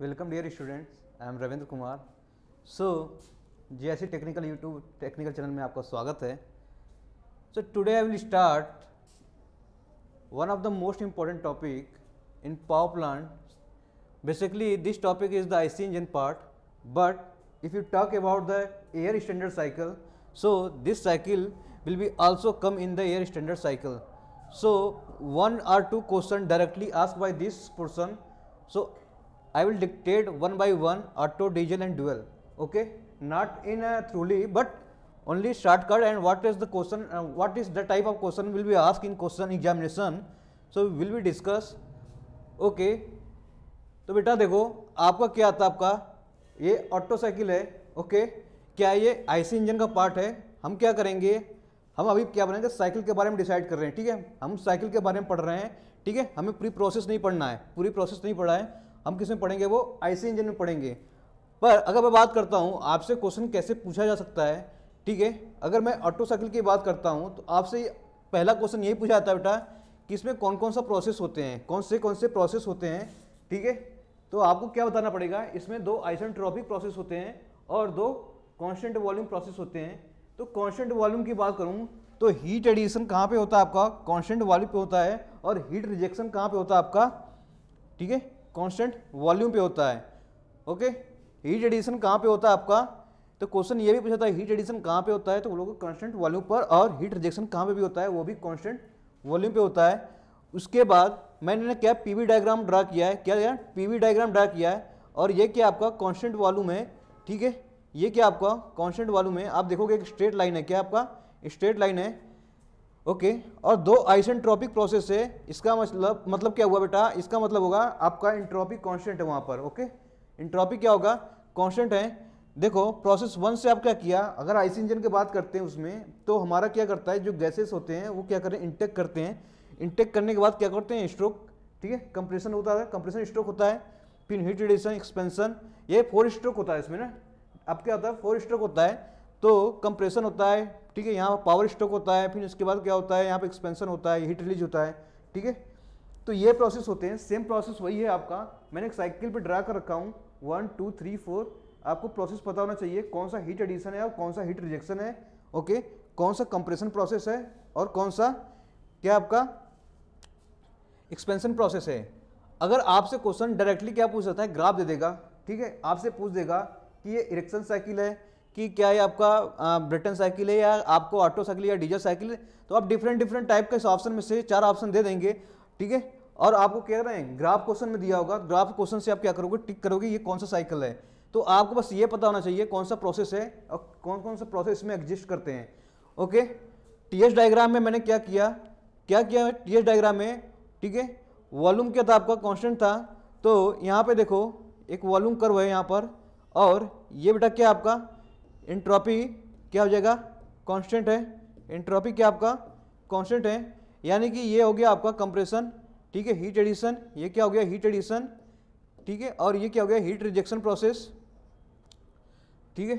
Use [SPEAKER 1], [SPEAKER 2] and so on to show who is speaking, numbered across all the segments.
[SPEAKER 1] Welcome dear students I am Ravindra Kumar so J C technical YouTube technical channel में आपका स्वागत है so today I will start one of the most important topic in power plant basically this topic is the I C engine part but if you talk about the air standard cycle so this cycle will be also come in the air standard cycle so one or two question directly ask by this person so I will dictate one by one auto, diesel and dual, okay, not in a truly but only short shortcut and what is the question, uh, what is the type of question will be asked in question examination. So, we will be discuss, okay. तो बेटा देखो आपका क्या आता आपका ये auto cycle है okay क्या ये आईसी इंजन का पार्ट है हम क्या करेंगे हम अभी क्या बनाएंगे साइकिल के बारे में डिसाइड कर रहे हैं ठीक है हम साइकिल के बारे में पढ़ रहे हैं ठीक है हमें पूरी प्रोसेस नहीं पढ़ना है पूरी प्रोसेस नहीं पढ़ा है हम किस में पढ़ेंगे वो आईसी इंजन में पढ़ेंगे पर अगर मैं बात करता हूँ आपसे क्वेश्चन कैसे पूछा जा सकता है ठीक है अगर मैं ऑटो साइकिल की बात करता हूँ तो आपसे पहला क्वेश्चन यही पूछा जाता है बेटा कि इसमें कौन कौन सा प्रोसेस होते हैं कौन से कौन से प्रोसेस होते हैं ठीक है तो आपको क्या बताना पड़ेगा इसमें दो आइसेंट्रॉपिक प्रोसेस होते हैं और दो कॉन्स्टेंट वॉल्यूम प्रोसेस होते हैं तो कॉन्स्टेंट वॉल्यूम की बात करूँ तो हीट एडिशन कहाँ पे होता है आपका कॉन्स्टेंट वॉल्यूम पे होता है और हीट रिजेक्शन कहाँ पे होता है आपका ठीक है कांस्टेंट वॉल्यूम पे होता है ओके हीट एडिशन कहाँ पे होता है आपका तो क्वेश्चन ये भी पूछा था हीट एडिशन कहाँ पे होता है तो वो लोग कॉन्स्टेंट वॉल्यूम पर और हीट रिजेक्शन कहाँ पे भी होता है वो भी कॉन्स्टेंट वॉल्यूम पे होता है उसके बाद मैंने क्या वी डायग्राम ड्रा किया है क्या पी वी डायग्राम ड्रा किया है और ये क्या आपका कॉन्स्टेंट वॉल्यूम है ठीक है ये क्या आपका कॉन्स्टेंट वॉल्यूम है आप देखोगे एक स्ट्रेट लाइन है क्या आपका स्ट्रेट लाइन है ओके और दो आइसेंट्रोपिक प्रोसेस है इसका मतलब मतलब क्या हुआ बेटा इसका मतलब होगा आपका इंट्रोपिक कांस्टेंट है वहाँ पर ओके इंट्रोपिक क्या होगा कांस्टेंट है देखो प्रोसेस वन से आप क्या किया अगर आइस इंजन की बात करते हैं उसमें तो हमारा क्या करता है जो गैसेस होते हैं वो क्या करें इंटेक करते हैं इंटेक करने के बाद क्या करते हैं स्ट्रोक ठीक है कंप्रेशन होता है कंप्रेशन स्ट्रोक होता है फिर हीट रेडिएशन एक्सपेंसन ये फोर स्ट्रोक होता है इसमें ना आप क्या होता है फोर स्ट्रोक होता है तो कंप्रेशन होता है ठीक है यहाँ पर पावर स्ट्रोक होता है फिर उसके बाद क्या होता है यहाँ पर एक्सपेंसन होता है हीट रिलीज होता है ठीक है तो ये प्रोसेस होते हैं सेम प्रोसेस वही है आपका मैंने एक साइकिल पर ड्रा कर रखा हूँ वन टू थ्री फोर आपको प्रोसेस पता होना चाहिए कौन सा हीट एडिशन है और कौन सा हीट रिजेक्शन है ओके कौन सा कंप्रेशन प्रोसेस है और कौन सा क्या आपका एक्सपेंशन प्रोसेस है अगर आपसे क्वेश्चन डायरेक्टली क्या पूछ सकता है ग्राफ दे देगा ठीक है आपसे पूछ देगा कि ये इरेक्शन साइकिल है कि क्या ये आपका ब्रिटन साइकिल है या आपको ऑटो साइकिल या डीजल साइकिल है तो आप डिफरेंट डिफरेंट टाइप के ऑप्शन में से चार ऑप्शन दे देंगे ठीक है और आपको कह रहे हैं ग्राफ क्वेश्चन में दिया होगा ग्राफ क्वेश्चन से आप क्या करोगे टिक करोगे ये कौन सा साइकिल है तो आपको बस ये पता होना चाहिए कौन सा प्रोसेस है और कौन कौन सा प्रोसेस इसमें एग्जिस्ट करते हैं ओके टी डायग्राम में मैंने क्या किया क्या किया टी डायग्राम में ठीक है वॉल्यूम क्या था आपका कॉन्स्टेंट था तो यहाँ पे देखो एक वॉल्यूम कर्व है यहाँ पर और ये बेटा क्या आपका इंट्रॉपी क्या हो जाएगा कांस्टेंट है इंट्रॉपी क्या आपका कांस्टेंट है यानी कि ये हो गया आपका कंप्रेशन ठीक है हीट एडिशन ये क्या हो गया हीट एडिशन ठीक है और ये क्या हो गया हीट रिजेक्शन प्रोसेस ठीक है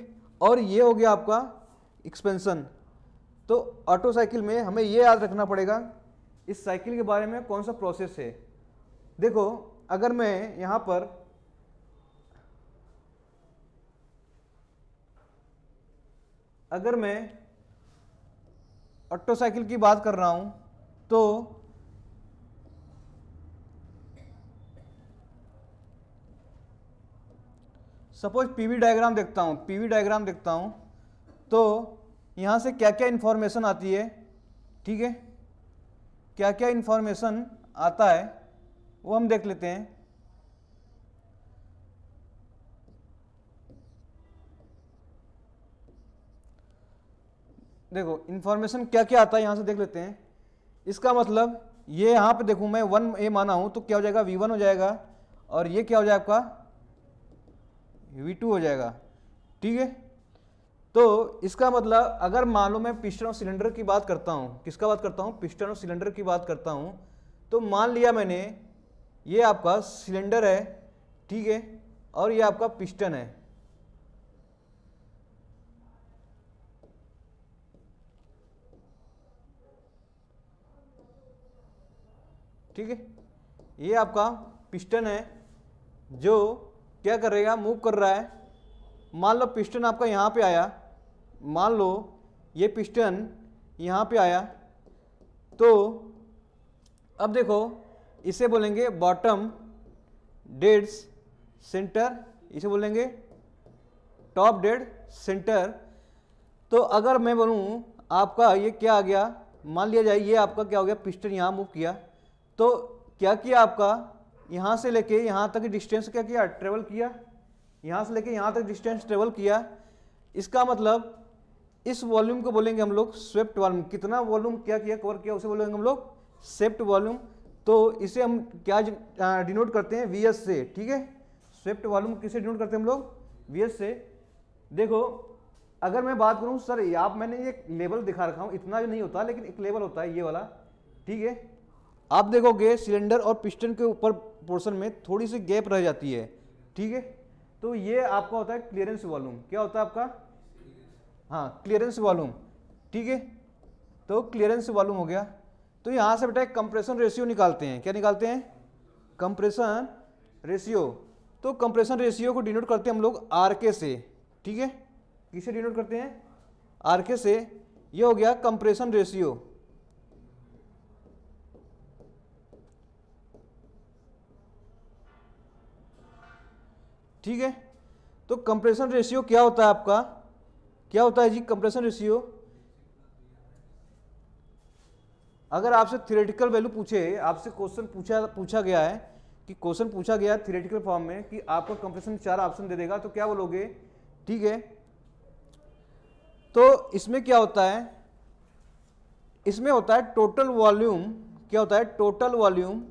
[SPEAKER 1] और ये हो गया आपका एक्सपेंसन तो ऑटो साइकिल में हमें ये याद रखना पड़ेगा इस साइकिल के बारे में कौन सा प्रोसेस है देखो अगर मैं यहाँ पर अगर मैं ऑटो साइकिल की बात कर रहा हूं तो सपोज पीवी डायग्राम देखता हूं पीवी डायग्राम देखता हूं तो यहां से क्या क्या इन्फॉर्मेशन आती है ठीक है क्या क्या इन्फॉर्मेशन आता है वो हम देख लेते हैं देखो इन्फॉर्मेशन क्या क्या आता है यहाँ से देख लेते हैं इसका मतलब ये यहाँ पे देखूँ मैं वन ए माना हूँ तो क्या हो जाएगा वी वन हो जाएगा और ये क्या हो जाएगा आपका वी टू हो जाएगा ठीक है तो इसका मतलब अगर मान लो मैं पिस्टन और सिलेंडर की बात करता हूँ किसका बात करता हूँ पिस्टन और सिलेंडर की बात करता हूँ तो मान लिया मैंने ये आपका सिलेंडर है ठीक है और ये आपका पिस्टन है ठीक है ये आपका पिस्टन है जो क्या करेगा मूव कर रहा है मान लो पिस्टन आपका यहाँ पे आया मान लो ये पिस्टन यहाँ पे आया तो अब देखो इसे बोलेंगे बॉटम डेड्स सेंटर इसे बोलेंगे टॉप डेड सेंटर तो अगर मैं बोलूँ आपका ये क्या आ गया मान लिया जाए ये आपका क्या हो गया पिस्टन यहाँ मूव किया तो क्या किया आपका यहाँ से लेके यहाँ तक डिस्टेंस क्या किया ट्रेवल किया यहाँ से लेके यहाँ तक डिस्टेंस ट्रेवल किया इसका मतलब इस वॉल्यूम को बोलेंगे हम लोग स्वेप्ट वॉल्यूम कितना वॉल्यूम क्या किया कवर किया उसे बोलेंगे हम लोग स्वेप्ट वॉल्यूम तो इसे हम क्या डिनोट करते हैं वी एस से ठीक है स्वेप्ट वॉल्यूम किसे डिनोट करते हैं हम लोग वी एस से देखो अगर मैं बात करूं सर आप मैंने ये लेवल दिखा रखा हूँ इतना भी नहीं होता लेकिन एक लेवल होता है ये वाला ठीक है आप देखोगे सिलेंडर और पिस्टन के ऊपर पोर्शन में थोड़ी सी गैप रह जाती है ठीक है तो ये आपका होता है क्लियरेंस वॉल्यूम क्या होता है आपका हाँ क्लियरेंस वॉल्यूम ठीक है तो क्लियरेंस वॉल्यूम हो गया तो यहाँ से बेटा कंप्रेशन रेशियो निकालते हैं क्या निकालते हैं कंप्रेशन रेशियो तो कंप्रेशन रेशियो को डिनोट करते हैं हम लोग आर के से ठीक है किसे डिनोट करते हैं आर के से ये हो गया कंप्रेशन रेशियो ठीक है तो कंप्रेशन रेशियो क्या होता है आपका क्या होता है जी कंप्रेशन रेशियो अगर आपसे थियोरेटिकल वैल्यू पूछे आपसे क्वेश्चन पूछा पूछा गया है कि क्वेश्चन पूछा गया है थियोरेटिकल फॉर्म में कि आपका कंप्रेशन चार ऑप्शन दे देगा तो क्या बोलोगे ठीक है तो इसमें क्या होता है इसमें होता है टोटल वॉल्यूम क्या होता है total volume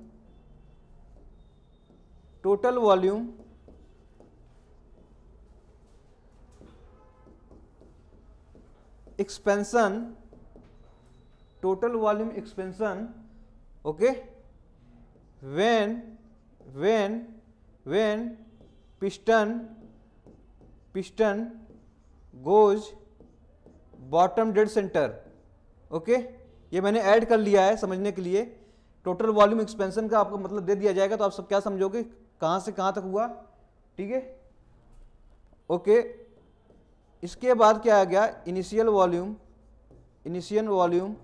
[SPEAKER 1] total volume expansion total volume expansion okay when when when piston piston goes bottom dead center okay ये मैंने ऐड कर लिया है समझने के लिए टोटल वॉल्यूम एक्सपेंशन का आपको मतलब दे दिया जाएगा तो आप सब क्या समझोगे कहाँ से कहाँ तक हुआ ठीक है ओके इसके बाद क्या आ गया initial volume initial volume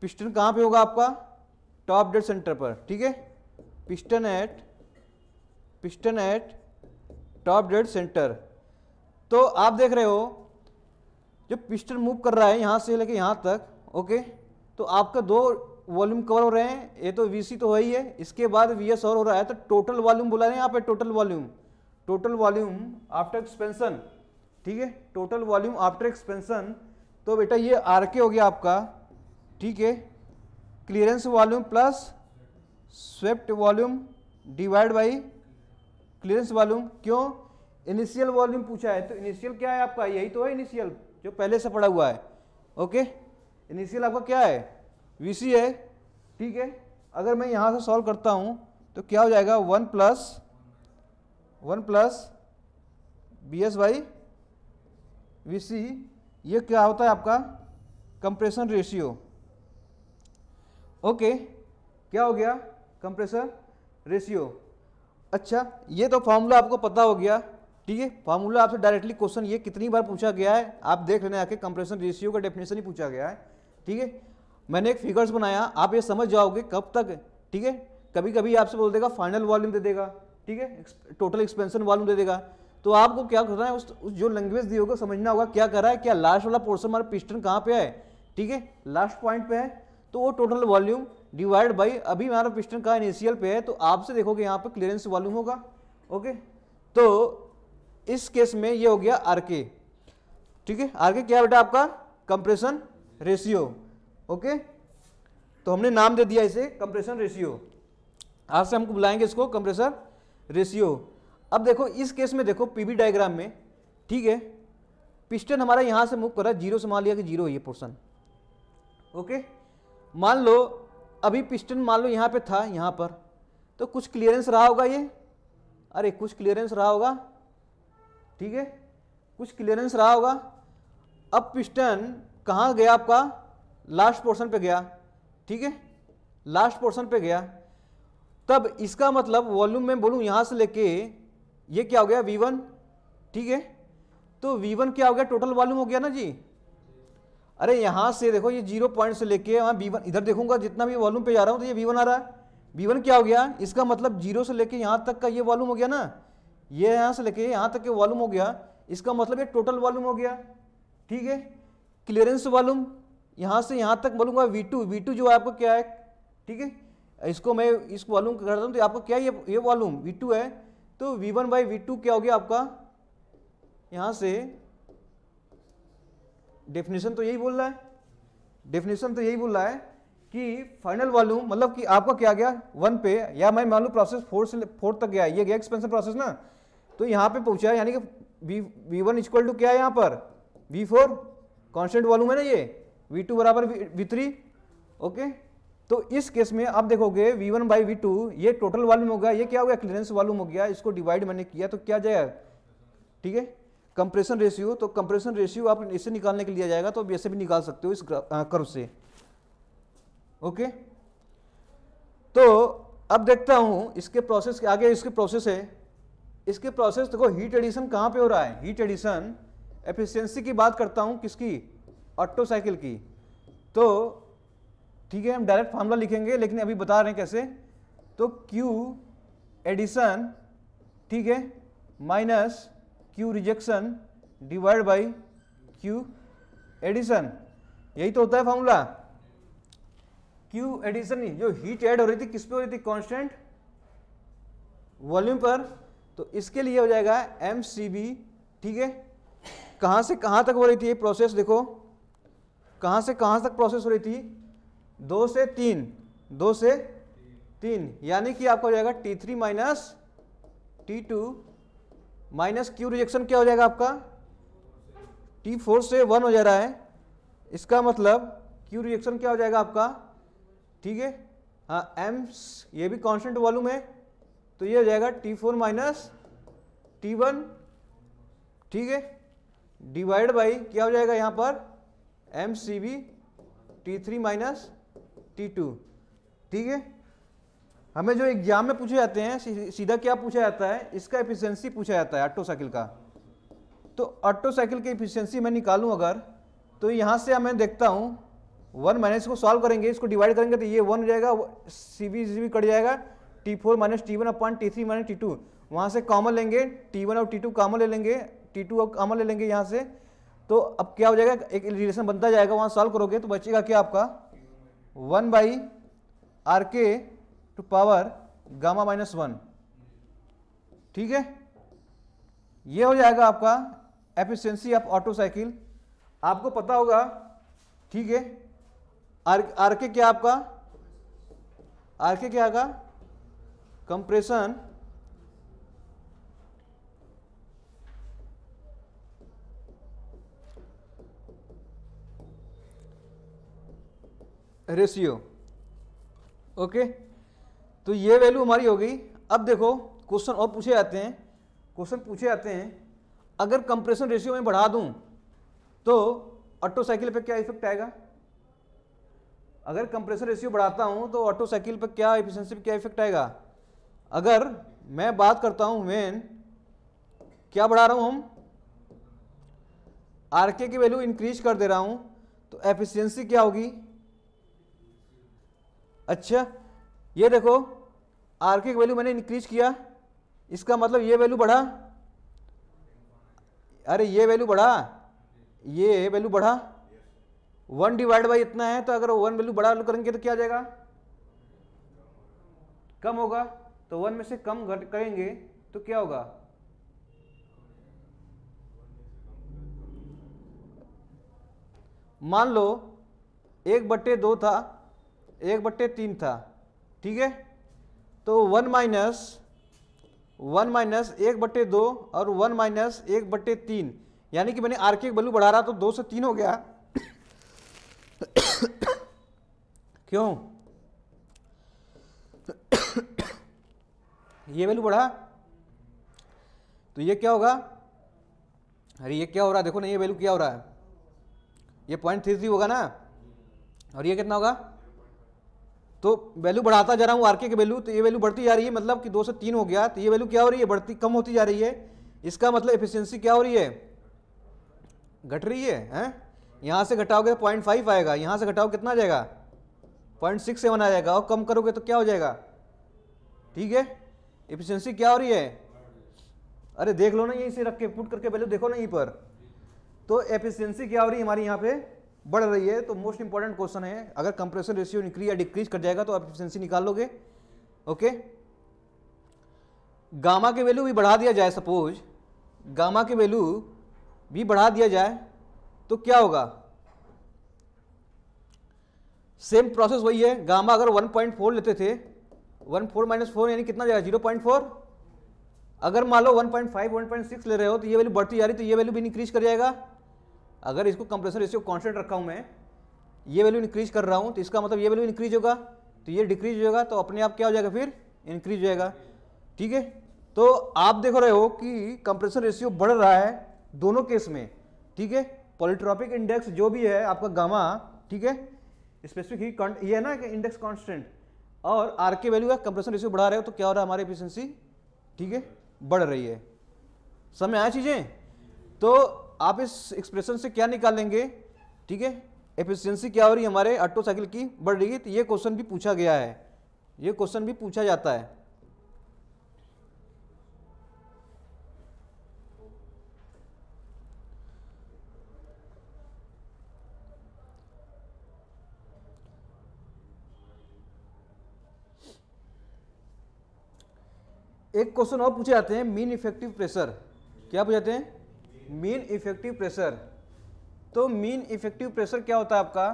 [SPEAKER 1] piston कहाँ पे होगा आपका टॉप डेड सेंटर पर ठीक है piston at piston at top dead center तो आप देख रहे हो जो पिस्टन मूव कर रहा है यहाँ से लेके यहाँ तक ओके तो आपका दो वॉल्यूम कवर हो रहे हैं ये तो वी तो वही है इसके बाद वी एस और हो रहा है तो टोटल वॉल्यूम बोला रहे हैं यहाँ पे total volume total volume after expansion ठीक है टोटल वॉल्यूम आफ्टर एक्सपेंसन तो बेटा ये आर के हो गया आपका ठीक है clearance volume plus swept volume divide by clearance volume क्यों इनिशियल वॉल्यूम पूछा है तो इनिशियल क्या है आपका यही तो है इनिशियल जो पहले से पड़ा हुआ है ओके इनिशियल आपका क्या है वी है ठीक है अगर मैं यहाँ से सॉल्व करता हूँ तो क्या हो जाएगा one plus one plus B S Y V C ये क्या होता है आपका कंप्रेशन रेशियो ओके क्या हो गया कंप्रेशन रेशियो अच्छा ये तो फार्मूला आपको पता हो गया ठीक है फार्मूला आपसे डायरेक्टली क्वेश्चन ये कितनी बार पूछा गया है आप देख लेना आके कंप्रेशन रेशियो का डेफिनेशन ही पूछा गया है ठीक है मैंने एक फिगर्स बनाया आप ये समझ जाओगे कब तक ठीक है कभी कभी आपसे बोल देगा फाइनल वॉल्यूम दे देगा ठीक है टोटल एक्सपेंशन वालू दे देगा तो आपको क्या कर रहा है उस जो लैंग्वेज दी होगा समझना होगा क्या कर रहा है क्या लास्ट वाला पोर्सन हमारा पिस्टन कहाँ पे है ठीक है लास्ट पॉइंट पे है तो वो टोटल वॉल्यूम डिवाइड बाई अभी हमारा पिस्टन कहाँ इनिशियल पे है तो आपसे देखोगे यहाँ पर क्लियरेंस वॉल्यूम होगा ओके तो इस केस में ये हो गया आर के ठीक है आर के क्या बेटा आपका कंप्रेशन रेशियो ओके तो हमने नाम दे दिया इसे कंप्रेशन रेशियो आज से हमको बुलाएंगे इसको कंप्रेशन रेशियो अब देखो इस केस में देखो पीबी डायग्राम में ठीक है पिस्टन हमारा यहाँ से मूव करा जीरो से मान लिया कि जीरो ये पोर्सन ओके मान लो अभी पिस्टन मान लो यहाँ पे था यहाँ पर तो कुछ क्लियरेंस रहा होगा ये अरे कुछ क्लियरेंस रहा होगा ठीक है कुछ क्लियरेंस रहा होगा अब पिस्टन कहाँ गया आपका लास्ट पोर्शन पे गया ठीक है लास्ट पोर्शन पे गया तब इसका मतलब वॉल्यूम में बोलूँ यहाँ से लेके ये क्या हो गया वी वन ठीक है तो वी वन क्या हो गया टोटल वॉल्यूम हो गया ना जी अरे यहाँ से देखो ये जीरो पॉइंट से लेके वहां वी वन इधर देखूंगा जितना भी वॉल्यूम पे जा रहा हूँ तो ये वी वन आ रहा है वी वन क्या हो गया इसका मतलब जीरो से लेके यहाँ तक का ये वॉल्यूम हो गया ना ये यहाँ से लेके यहाँ तक के वॉल्यूम हो गया इसका मतलब ये टोटल वॉल्यूम हो गया ठीक है क्लियरेंस वॉल्यूम यहाँ से यहाँ तक बोलूँगा वी टू वी टू जो है आपको क्या है ठीक है इसको मैं इसको वॉल्यूम करता हूँ तो आपको क्या ये ये वॉल्यूम वी टू है तो V one by V two क्या हो गया आपका यहाँ से डेफिनेशन तो यही बोल रहा है डेफिनेशन तो यही बोल रहा है कि फाइनल वॉल्यूम मतलब कि आपका क्या गया वन पे या मैं मान लू प्रोसेस फोर से फोर तक गया ये गया एक्सपेंसन प्रोसेस ना तो यहाँ पे पहुँचा है यानी कि V V one equal to क्या है यहाँ पर वी फोर कॉन्स्टेंट वॉल्यूम है ना ये वी टू बराबर वी थ्री ओके तो इस केस में आप देखोगे V1 one by V two ये टोटल वॉल्यूम गया ये क्या हो गया क्लियरेंस वॉल्यूम हो गया इसको डिवाइड मैंने किया तो क्या जाएगा ठीक है कंप्रेशन रेशियो तो कंप्रेशन रेशियो आप इससे निकालने के लिए जाएगा तो वैसे ऐसे भी निकाल सकते हो इस कर्व से ओके तो अब देखता हूँ इसके प्रोसेस के आगे इसके प्रोसेस है इसके प्रोसेस देखो हीट एडिशन कहाँ पर हो रहा है हीट एडिशन एफिशियंसी की बात करता हूँ किसकी ऑटो साइकिल की तो ठीक है हम डायरेक्ट फार्मूला लिखेंगे लेकिन अभी बता रहे हैं कैसे तो Q एडिशन ठीक है minus Q rejection divide by Q addition यही तो होता है फार्मूला Q एडिशन जो हीट ऐड हो रही थी किस पे हो रही थी कांस्टेंट वॉल्यूम पर तो इसके लिए हो जाएगा एम ठीक है कहाँ से कहाँ तक हो रही थी ये प्रोसेस देखो कहाँ से कहाँ तक प्रोसेस हो रही थी दो से तीन दो से तीन यानी कि आपका हो जाएगा T three minus T two minus Q rejection क्या हो जाएगा आपका टी फोर से वन हो जा रहा है इसका मतलब क्यू रिजेक्शन क्या हो जाएगा आपका ठीक है हाँ एम ये भी कांस्टेंट वॉल्यूम है तो ये हो जाएगा T four minus T one ठीक है डिवाइड बाई क्या हो जाएगा यहाँ पर M C B T three minus T two ठीक है हमें जो एग्जाम में पूछे जाते हैं सीधा क्या पूछा जाता है इसका एफिशिएंसी पूछा जाता है ऑटो साइकिल का तो ऑटो साइकिल की एफिशिएंसी मैं निकालूं अगर तो यहाँ से मैं देखता हूँ वन माइनस को सॉल्व करेंगे इसको डिवाइड करेंगे तो ये वन हो जाएगा C B C B cut जाएगा T four minus T one अपन T three minus T two वहाँ से कॉमन लेंगे टी वन और टी टू कॉमन ले लेंगे टी टू और कॉमन ले लेंगे यहाँ से तो अब क्या हो जाएगा एक रिलेशन बनता जाएगा वहाँ सॉल्व करोगे तो बचेगा क्या आपका one by R K to power gamma minus one ठीक है ये हो जाएगा आपका एफिशिएंसी ऑफ ऑटो साइकिल आपको पता होगा ठीक है आर आर के क्या आपका आर के क्या आएगा कंप्रेशन रेशियो ओके तो ये वैल्यू हमारी हो गई अब देखो क्वेश्चन और पूछे जाते हैं क्वेश्चन पूछे जाते हैं अगर कंप्रेशन रेशियो में बढ़ा दूं तो ऑटो साइकिल पर क्या इफेक्ट आएगा अगर कंप्रेशन रेशियो बढ़ाता हूं तो ऑटो साइकिल पर क्या एफिशिएंसी पर क्या इफेक्ट आएगा अगर मैं बात करता हूं मेन क्या बढ़ा रहा हूं हम आर के की वैल्यू इंक्रीज कर दे रहा हूं तो एफिशिएंसी क्या होगी अच्छा ये देखो आर के वैल्यू मैंने इंक्रीज किया इसका मतलब ये वैल्यू बढ़ा अरे ये वैल्यू बढ़ा ये वैल्यू बढ़ा वन डिवाइड बाई इतना है तो अगर वन वैल्यू बढ़ा करेंगे तो क्या आ जाएगा कम होगा तो वन में से कम घट करेंगे तो क्या होगा मान लो एक बट्टे दो था एक बट्टे तीन था ठीक है तो वन माइनस वन माइनस एक बट्टे दो और वन माइनस एक बट्टे तीन यानी कि मैंने आर के वैल्यू बढ़ा रहा तो दो से तीन हो गया क्यों ये वैल्यू बढ़ा तो ये क्या होगा अरे ये क्या हो रहा है देखो ना ये वैल्यू क्या हो रहा है ये पॉइंट थ्री थ्री होगा ना और ये कितना होगा तो वैल्यू बढ़ाता जा रहा हूँ आर के वैल्यू तो ये वैल्यू बढ़ती जा रही है मतलब कि दो से तीन हो गया तो ये वैल्यू क्या हो रही है बढ़ती कम होती जा रही है इसका मतलब एफिशिएंसी क्या हो रही है घट रही है हैं यहाँ से घटाओगे तो पॉइंट फाइव आएगा यहाँ से घटाओ कितना आ जाएगा पॉइंट सिक्स सेवन आ जाएगा और कम करोगे तो क्या हो जाएगा ठीक है एफिशियंसी क्या हो रही है अरे देख लो ना यहीं से रख के पुट करके वैल्यू देखो ना यहीं पर तो एफिशियंसी क्या हो रही है हमारी यहाँ पर बढ़ रही है तो मोस्ट इंपॉर्टेंट क्वेश्चन है अगर कंप्रेशन रेशियो इंक्रीज या डिक्रीज कर जाएगा तो आप एफिशिएंसी निकाल लोगे ओके गामा के वैल्यू भी बढ़ा दिया जाए सपोज गामा के वैल्यू भी बढ़ा दिया जाए तो क्या होगा सेम प्रोसेस वही है गामा अगर 1.4 लेते थे 1.4 फोर माइनस फोर यानी कितना जाएगा फोर अगर मान लो पॉइंट सिक्स ले रहे हो तो ये वैल्यू बढ़ती जा रही तो ये वैल्यू भी इंक्रीज कर जाएगा अगर इसको कंप्रेसर रेशियो कॉन्स्टेंट रखा हूँ मैं ये वैल्यू इंक्रीज कर रहा हूँ तो इसका मतलब ये वैल्यू इंक्रीज होगा तो ये डिक्रीज होगा तो अपने आप क्या हो जाएगा फिर इंक्रीज होएगा ठीक है तो आप देख रहे हो कि कंप्रेसर रेशियो बढ़ रहा है दोनों केस में ठीक है पॉलिट्रॉपिक इंडेक्स जो भी है आपका गामा ठीक है स्पेसिफिक ही ये है ना कि इंडेक्स कांस्टेंट और आर के वैल्यू का कंप्रेशन रेशियो बढ़ा रहे हो तो क्या हो रहा है हमारी एफिशिएंसी ठीक है बढ़ रही है समय आया चीज़ें तो आप इस एक्सप्रेशन से क्या निकालेंगे ठीक है एफिशिएंसी क्या हो रही है हमारे ऑटो साइकिल की बढ़ रही है तो ये क्वेश्चन भी पूछा गया है ये क्वेश्चन भी पूछा जाता है एक क्वेश्चन और पूछे जाते हैं मीन इफेक्टिव प्रेशर क्या पूछे जाते हैं मीन इफेक्टिव प्रेशर तो मीन इफेक्टिव प्रेशर क्या होता है आपका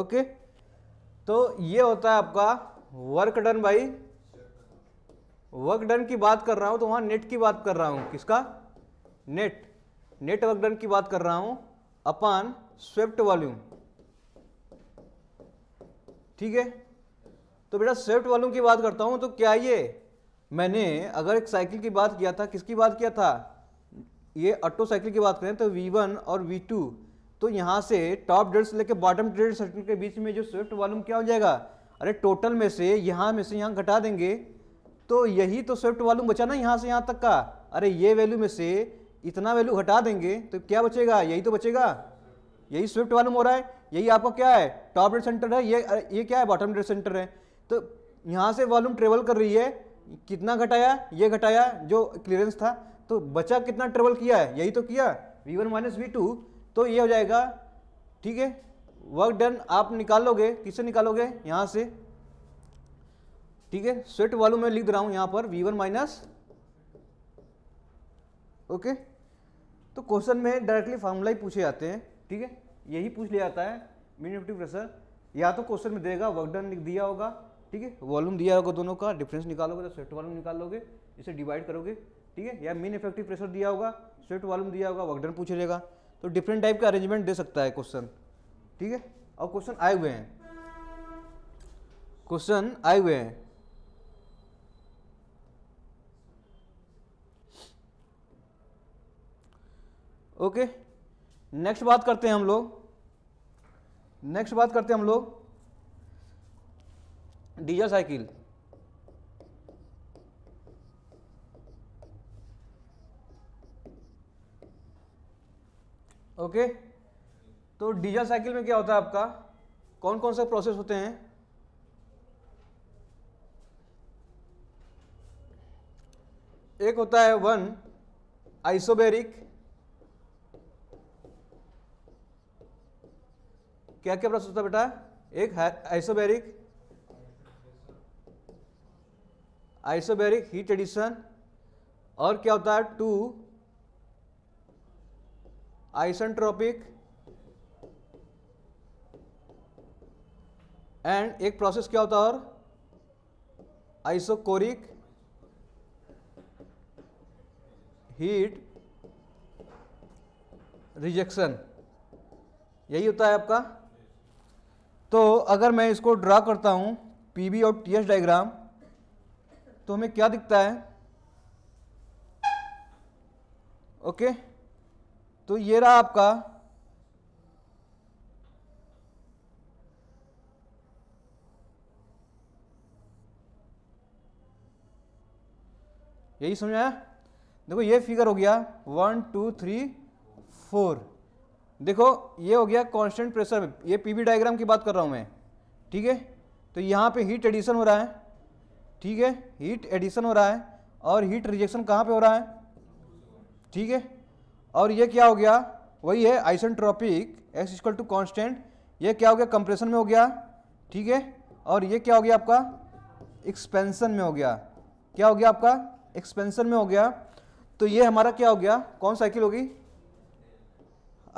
[SPEAKER 1] ओके okay. तो ये होता है आपका वर्क डन भाई वर्क डन की बात कर रहा हूं तो वहां नेट की बात कर रहा हूं किसका नेट नेट वर्क डन की बात कर रहा हूं अपान स्वेप्ट वॉल्यूम ठीक है तो बेटा स्विफ्ट वालों की बात करता हूँ तो क्या ये मैंने अगर एक साइकिल की बात किया था किसकी बात किया था ये ऑटो साइकिल की बात करें तो V1 और V2 तो यहाँ से टॉप डेढ़ से लेकर बॉटम डेढ़ सर्किल के बीच में जो स्विफ्ट वॉल्यूम क्या हो जाएगा अरे टोटल में से यहाँ में से यहाँ घटा देंगे तो यही तो स्विफ्ट वॉल्यूम बचा ना यहाँ से यहाँ तक का अरे ये वैल्यू में से इतना वैल्यू घटा देंगे तो क्या बचेगा यही तो बचेगा यही स्विफ्ट मालूम हो रहा है यही आपका क्या है टॉप डेड सेंटर है ये ये क्या है बॉटम डेड सेंटर है तो यहाँ से वॉल्यूम ट्रेवल कर रही है कितना घटाया ये घटाया जो क्लियरेंस था तो बचा कितना ट्रेवल किया है यही तो किया V one minus V two तो ये हो जाएगा ठीक है वर्क डन आप निकालोगे किससे निकालोगे यहाँ से ठीक है स्वेट वॉल्यूम में लिख रहा हूँ यहाँ पर वी वन माइनस ओके तो क्वेश्चन में डायरेक्टली फार्मूला ही पूछे जाते हैं ठीक है यही पूछ लिया जाता है मिनी निफ्टी प्रेशर या तो क्वेश्चन में देगा वर्क डन लिख दिया होगा ठीक है वॉल्यूम दिया होगा दोनों का डिफरेंस निकालोगे तो स्वेट वॉल्यूम निकालोगे इसे डिवाइड करोगे ठीक है या मीन इफेक्टिव प्रेशर दिया होगा स्वेट वॉल्यूम दिया होगा वर्कडन पूछ लेगा तो डिफरेंट टाइप का अरेंजमेंट दे सकता है क्वेश्चन ठीक है और क्वेश्चन आए हुए हैं क्वेश्चन आए हुए हैं ओके okay. नेक्स्ट बात करते हैं हम लोग नेक्स्ट बात करते हैं हम लोग डीजल साइकिल ओके तो डीजल साइकिल में क्या होता है आपका कौन कौन से प्रोसेस होते हैं एक होता है वन आइसोबेरिक क्या क्या प्रोसेस होता है बेटा एक आइसोबेरिक आइसोबेरिक हीट एडिशन और क्या होता है टू आइसनट्रॉपिक एंड एक प्रोसेस क्या होता है और आइसोकोरिक हीट रिजेक्शन यही होता है आपका तो अगर मैं इसको ड्रा करता हूँ पीबी और टीएस डायग्राम तो हमें क्या दिखता है ओके तो ये रहा आपका यही समझ आया देखो ये फिगर हो गया वन टू थ्री फोर देखो ये हो गया कांस्टेंट प्रेशर ये पीवी डायग्राम की बात कर रहा हूँ मैं ठीक है तो यहाँ पे हीट एडिशन हो रहा है ठीक है हीट एडिशन हो रहा है और हीट रिजेक्शन कहाँ पे हो रहा है ठीक है और ये क्या हो गया वही है isentropic X equal to constant ये क्या हो गया कंप्रेशन में हो गया ठीक है और ये क्या हो गया आपका एक्सपेंसन में हो गया क्या हो गया आपका एक्सपेंसन में हो गया तो ये हमारा क्या हो गया कौन साइकिल होगी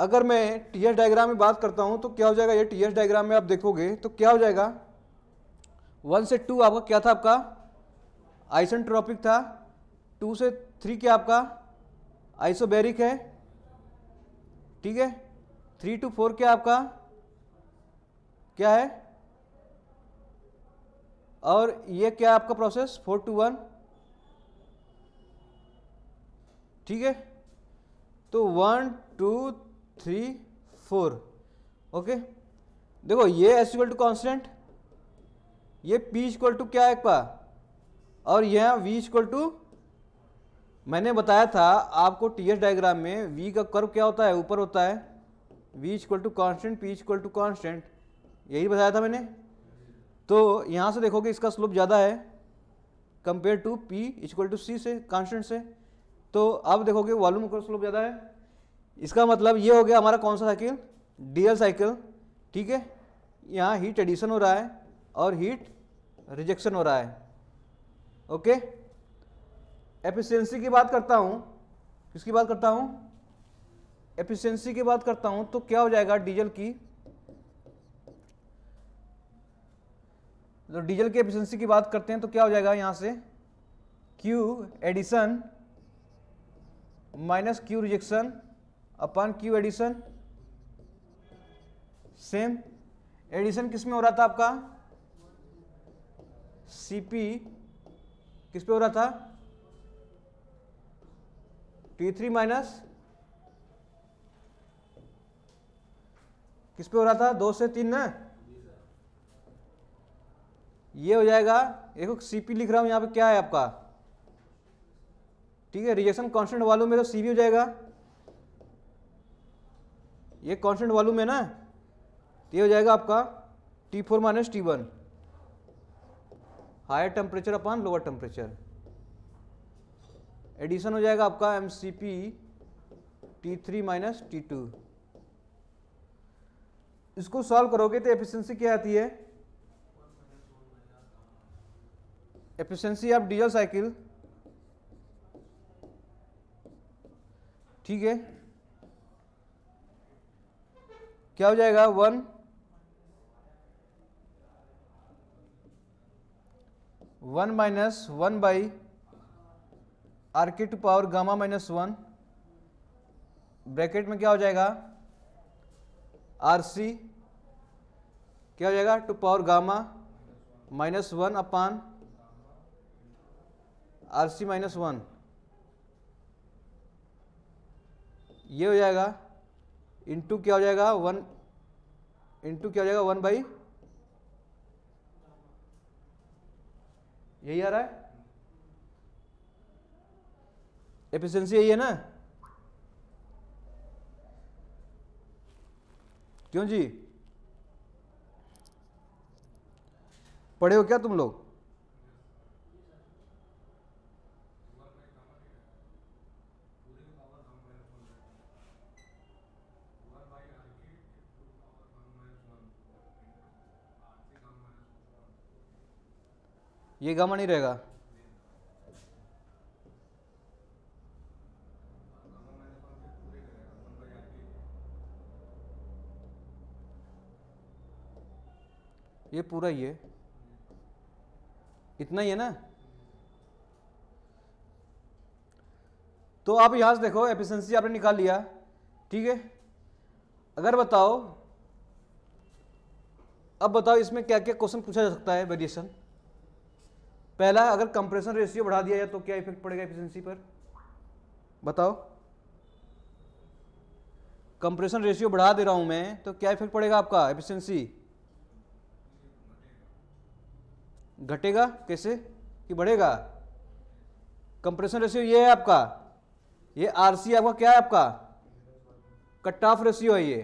[SPEAKER 1] अगर मैं टी एस डायग्राम में बात करता हूँ तो क्या हो जाएगा ये टी एस डायग्राम में आप देखोगे तो क्या हो जाएगा वन से टू आपका क्या था आपका आइसन ट्रॉपिक था टू से थ्री क्या आपका आइसोबेरिक है ठीक है थ्री टू फोर क्या आपका क्या है और ये क्या आपका प्रोसेस फोर टू वन ठीक है तो one two three four okay देखो ये एस इक्वल टू कॉन्स्टेंट ये पी इक्वल टू क्या है पा और यह वी इक्वल टू मैंने बताया था आपको टी एस डायग्राम में वी का कर्व क्या होता है ऊपर होता है V equal to constant P equal to constant यही बताया था मैंने तो यहाँ से देखोगे इसका स्लोप ज़्यादा है compare to P equal to C से कॉन्स्टेंट से तो अब देखोगे वॉल्यूम का स्लोप ज़्यादा है इसका मतलब ये हो गया हमारा कौन सा साइकिल डीएल साइकिल ठीक है यहाँ हीट एडिशन हो रहा है और हीट रिजेक्शन हो रहा है ओके एफिशिएंसी की बात करता हूँ किसकी बात करता हूँ एफिशिएंसी की बात करता हूँ तो क्या हो जाएगा डीजल की जो तो डीजल की एफिशिएंसी की बात करते हैं तो क्या हो जाएगा यहाँ से Q addition minus Q rejection upon Q addition same addition किस में हो रहा था आपका सीपी किस पे हो रहा था टी थ्री माइनस किस पे हो रहा था दो से तीन ना ये हो जाएगा देखो सीपी लिख रहा हूं यहां पे क्या है आपका ठीक है रिएक्शन कांस्टेंट वालों में तो सीबी हो जाएगा ये कांस्टेंट वॉल्यूम है ना ये हो जाएगा आपका T four minus T one higher temperature upon lower temperature addition हो जाएगा आपका M C P T three minus T two इसको सॉल्व करोगे तो एफिशिएंसी क्या आती है एफिशिएंसी ऑफ डीजल साइकिल ठीक है क्या हो जाएगा one one minus one by R K to power gamma minus one bracket में क्या हो जाएगा आर सी क्या हो जाएगा to power gamma minus one upon R C minus one ये हो जाएगा इंटू क्या हो जाएगा वन इंटू क्या हो जाएगा वन बाई यही आ रहा है एफिशिएंसी यही है ना क्यों जी पढ़े हो क्या तुम लोग ये गामा नहीं रहेगा ये पूरा ही है इतना ही है ना तो आप यहां से देखो एफिशिएंसी आपने निकाल लिया ठीक है अगर बताओ अब बताओ इसमें क्या क्या क्वेश्चन पूछा जा सकता है वेरिएशन पहला अगर कंप्रेशन रेशियो बढ़ा दिया जाए तो क्या इफेक्ट पड़ेगा एफिशिएंसी पर बताओ कंप्रेशन रेशियो बढ़ा दे रहा हूं मैं तो क्या इफेक्ट पड़ेगा आपका एफिशिएंसी घटेगा कैसे कि बढ़ेगा कंप्रेशन रेशियो ये है आपका ये आरसी आपका क्या है आपका कट ऑफ रेशियो है ये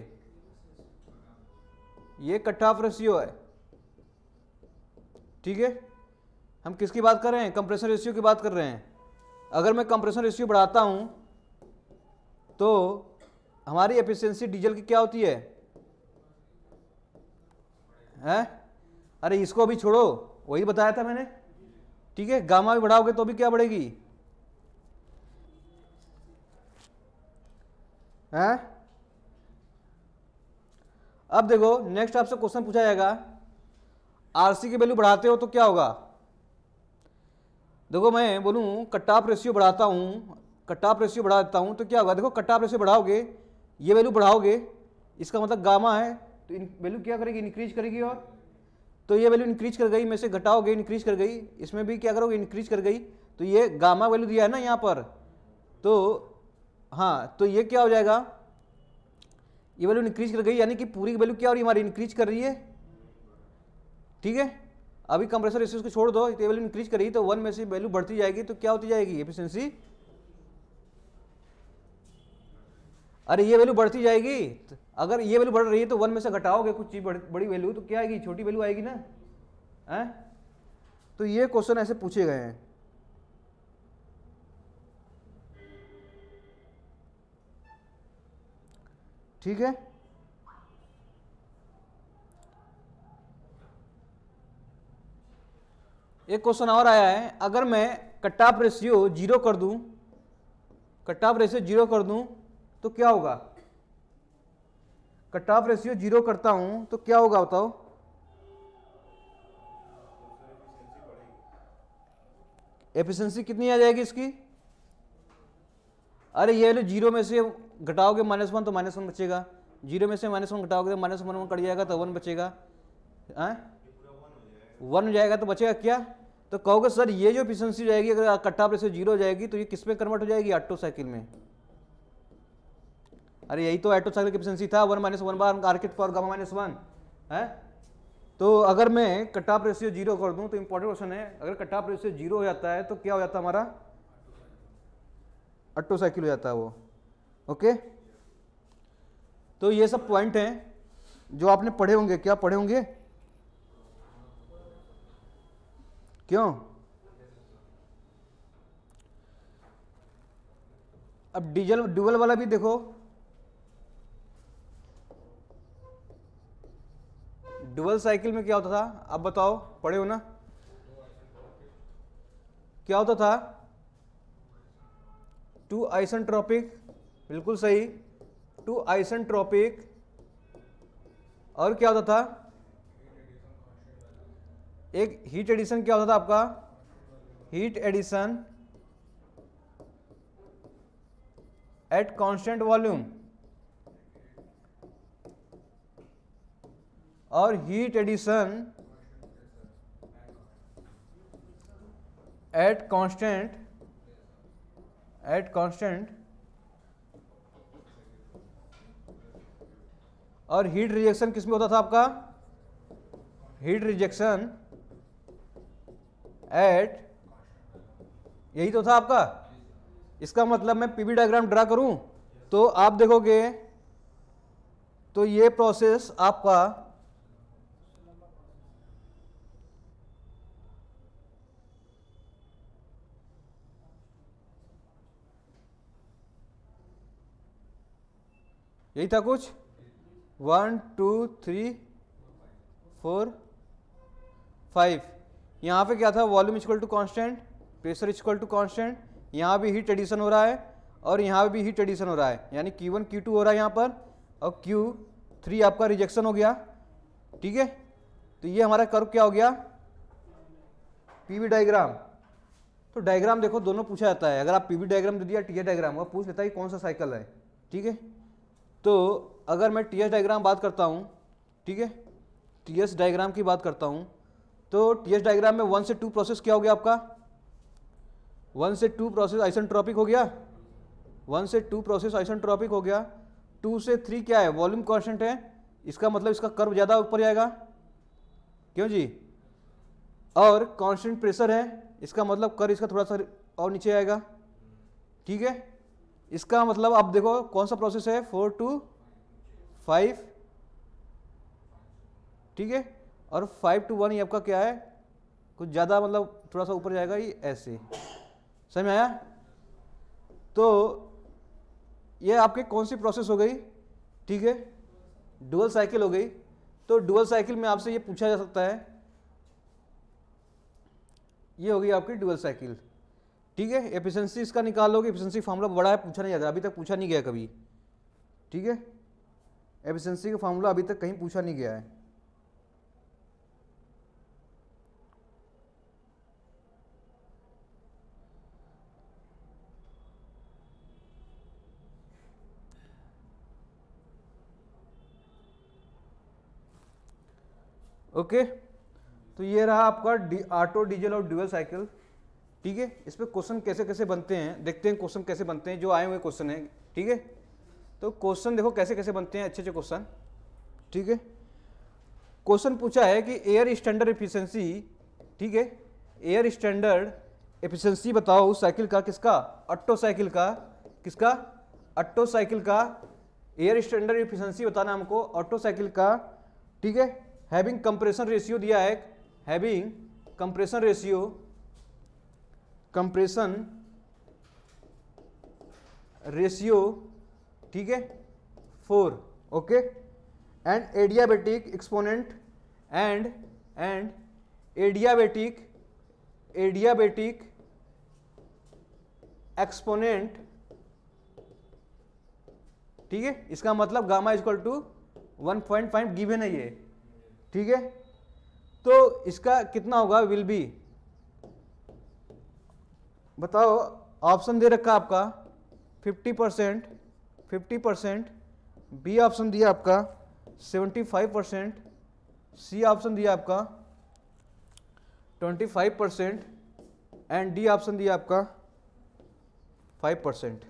[SPEAKER 1] ये कट ऑफ रेशियो है ठीक है हम किसकी बात कर रहे हैं कंप्रेशन रेशियो की बात कर रहे हैं अगर मैं कंप्रेशन रेशियो बढ़ाता हूँ तो हमारी एफिशिएंसी डीजल की क्या होती है हैं अरे इसको अभी छोड़ो वही बताया था मैंने ठीक है गामा भी बढ़ाओगे तो भी क्या बढ़ेगी हैं अब देखो नेक्स्ट आपसे क्वेश्चन पूछा जाएगा आरसी की वैल्यू बढ़ाते हो तो क्या होगा देखो मैं बोलूँ कट ऑफ रेशियो बढ़ाता हूँ कट ऑफ रेशियो बढ़ा देता हूँ तो क्या होगा देखो कट ऑफ रेशियो बढ़ाओगे ये वैल्यू बढ़ाओगे इसका मतलब गामा है तो इन वैल्यू क्या करेगी इंक्रीज करेगी और तो ये वैल्यू इंक्रीज कर गई में से घटाओगे इंक्रीज कर गई इसमें भी क्या करोगे इंक्रीज कर गई तो ये गामा वैल्यू दिया है ना यहाँ पर तो हाँ तो ये क्या हो जाएगा ये वैल्यू इंक्रीज कर गई यानी कि पूरी वैल्यू क्या हो रही हमारी इंक्रीज कर रही है ठीक है अभी कंप्रेसर रेशियो को छोड़ दो वैल्यू इंक्रीज करेगी तो वन में से वैल्यू बढ़ती जाएगी तो क्या होती जाएगी एफिशिएंसी अरे ये वैल्यू बढ़ती जाएगी तो अगर ये वैल्यू बढ़ रही है तो वन में से घटाओगे कुछ चीज बड़ी वैल्यू तो क्या आएगी छोटी वैल्यू आएगी ना है तो ये क्वेश्चन ऐसे पूछे गए हैं ठीक है एक क्वेश्चन और आया है अगर मैं कट ऑफ रेशियो जीरो कर दूं कट ऑफ रेशियो जीरो कर दूं तो क्या होगा कट ऑफ रेशियो जीरो करता हूं तो क्या होगा बताओ एफिशिएंसी कितनी आ जाएगी इसकी अरे ये लो जीरो में से घटाओगे माइनस वन तो माइनस वन बचेगा जीरो में से माइनस वन घटाओगे तो माइनस वन वन कट जाएगा तो वन बचेगा हैं हाँ? वन हो जाएगा तो बचेगा क्या तो कहोगे सर ये जो एफिशिएंसी जाएगी अगर कट्टा प्रेशर जीरो हो जाएगी तो ये किस में कन्वर्ट हो जाएगी ऑटो साइकिल में अरे यही तो ऑटो साइकिल की एफिशिएंसी था वन माइनस वन बार आर्किट फॉर गामा माइनस वन है तो अगर मैं कट ऑफ रेशियो जीरो कर दूं तो इंपॉर्टेंट क्वेश्चन है अगर कट ऑफ रेशियो जीरो हो जाता है तो क्या हो जाता है हमारा ऑटो साइकिल हो जाता है वो ओके तो ये सब पॉइंट हैं जो आपने पढ़े होंगे क्या पढ़े होंगे क्यों अब डीजल डुबल वाला भी देखो डुअल साइकिल में क्या होता था अब बताओ पढ़े हो ना क्या होता था टू आइसन ट्रॉपिक बिल्कुल सही टू आइसन ट्रॉपिक और क्या होता था एक हीट एडिशन क्या होता था आपका heat addition at constant volume और heat addition at constant at constant और हीट रिजेक्शन किसमें होता था आपका हीट रिजेक्शन एट यही तो था आपका इसका मतलब मैं पीवी डायग्राम ड्रा करूं तो आप देखोगे तो ये प्रोसेस आपका यही था कुछ one two three four five यहाँ पे क्या था volume equal to constant pressure equal to constant यहाँ भी हीट एडिशन हो रहा है और यहाँ भी हीट एडिशन हो रहा है यानी क्यू वन हो रहा है यहाँ पर और थ्री आपका रिजेक्शन हो गया ठीक है तो ये हमारा कर्व क्या हो गया वी डायग्राम तो डायग्राम देखो दोनों पूछा जाता है अगर आप वी डायग्राम दे दिया एस डायग्राम वह पूछ लेता है कि कौन सा साइकिल है ठीक है तो अगर मैं एस डायग्राम बात करता हूँ ठीक है एस डायग्राम की बात करता हूँ तो टीएस डायग्राम में वन से टू प्रोसेस क्या हो गया आपका वन से टू प्रोसेस ट्रॉपिक हो गया वन से टू प्रोसेस ट्रॉपिक हो गया टू से थ्री क्या है वॉल्यूम कॉन्स्टेंट है इसका मतलब इसका कर्व ज़्यादा ऊपर जाएगा क्यों जी और कॉन्स्टेंट प्रेशर है इसका मतलब कर इसका थोड़ा सा और नीचे आएगा ठीक है इसका मतलब आप देखो कौन सा प्रोसेस है फोर टू फाइव ठीक है और फाइव टू वन ये आपका क्या है कुछ ज़्यादा मतलब थोड़ा सा ऊपर जाएगा ये ऐसे समझ में आया तो ये आपके कौन सी प्रोसेस हो गई ठीक है डुअल साइकिल हो गई तो डुअल साइकिल में आपसे ये पूछा जा सकता है ये होगी आपकी डुअल साइकिल ठीक है एफिशिएंसी इसका निकाल लोगे एफिशिएंसी फार्मूला बड़ा है पूछा नहीं जाता अभी तक पूछा नहीं गया कभी ठीक है एफिशिएंसी का फार्मूला अभी तक कहीं पूछा नहीं गया है ओके तो ये रहा आपका डी ऑटो डीजल और ड्यूअल साइकिल ठीक है इस पर क्वेश्चन कैसे कैसे बनते हैं देखते हैं क्वेश्चन कैसे बनते हैं जो आए हुए क्वेश्चन हैं ठीक है तो क्वेश्चन देखो कैसे कैसे बनते हैं अच्छे अच्छे क्वेश्चन ठीक है क्वेश्चन पूछा है कि एयर स्टैंडर्ड एफिशिएंसी ठीक है एयर स्टैंडर्ड एफिशिएंसी बताओ उस साइकिल का किसका ऑटो साइकिल का किसका ऑटो साइकिल का एयर स्टैंडर्ड एफिशिएंसी बताना हमको ऑटो साइकिल का ठीक है हैविंग कंप्रेशन रेशियो दिया है having compression ratio compression ratio ठीक है four okay and adiabatic exponent and and adiabatic adiabatic exponent ठीक है इसका मतलब gamma equal to one point five given है ये ठीक है तो इसका कितना होगा विल बी बताओ ऑप्शन दे रखा आपका 50 percent fifty percent B option दिया आपका 75 परसेंट सी ऑप्शन दिया आपका 25 परसेंट एंड डी ऑप्शन दिया आपका 5 परसेंट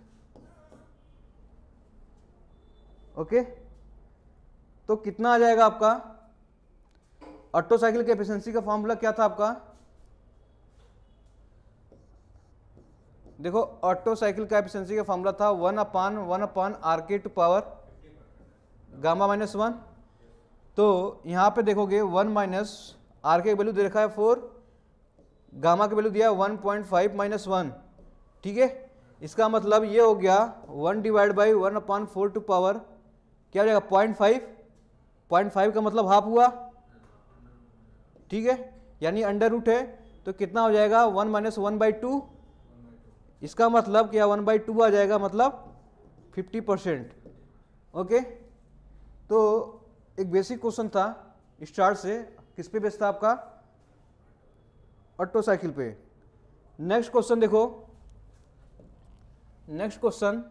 [SPEAKER 1] ओके तो कितना आ जाएगा आपका ऑटो साइकिल की एफिशिएंसी का फॉर्मूला क्या था आपका देखो ऑटो साइकिल का एफिशिएंसी का फॉर्मूला था one upon one upon R K to power gamma minus one तो यहाँ पे देखोगे one minus R K value दे रखा है फोर गामा की वैल्यू दिया है one point five minus one ठीक है इसका मतलब ये हो गया one divide by one upon four to power क्या हो जाएगा पॉइंट फाइव पॉइंट फाइव का मतलब हाफ हुआ ठीक है यानी अंडर रूट है तो कितना हो जाएगा one minus one by two इसका मतलब क्या वन बाई टू आ जाएगा मतलब फिफ्टी परसेंट ओके तो एक बेसिक क्वेश्चन था स्टार्ट से किस पे बेस था आपका ऑटो साइकिल पे नेक्स्ट क्वेश्चन देखो नेक्स्ट क्वेश्चन